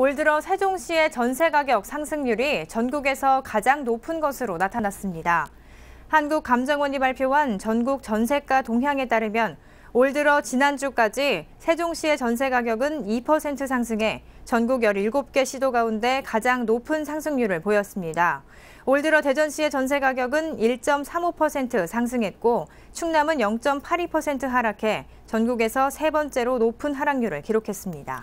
올 들어 세종시의 전세 가격 상승률이 전국에서 가장 높은 것으로 나타났습니다. 한국감정원이 발표한 전국 전세가 동향에 따르면 올 들어 지난주까지 세종시의 전세 가격은 2% 상승해 전국 17개 시도 가운데 가장 높은 상승률을 보였습니다. 올 들어 대전시의 전세 가격은 1.35% 상승했고 충남은 0.82% 하락해 전국에서 세 번째로 높은 하락률을 기록했습니다.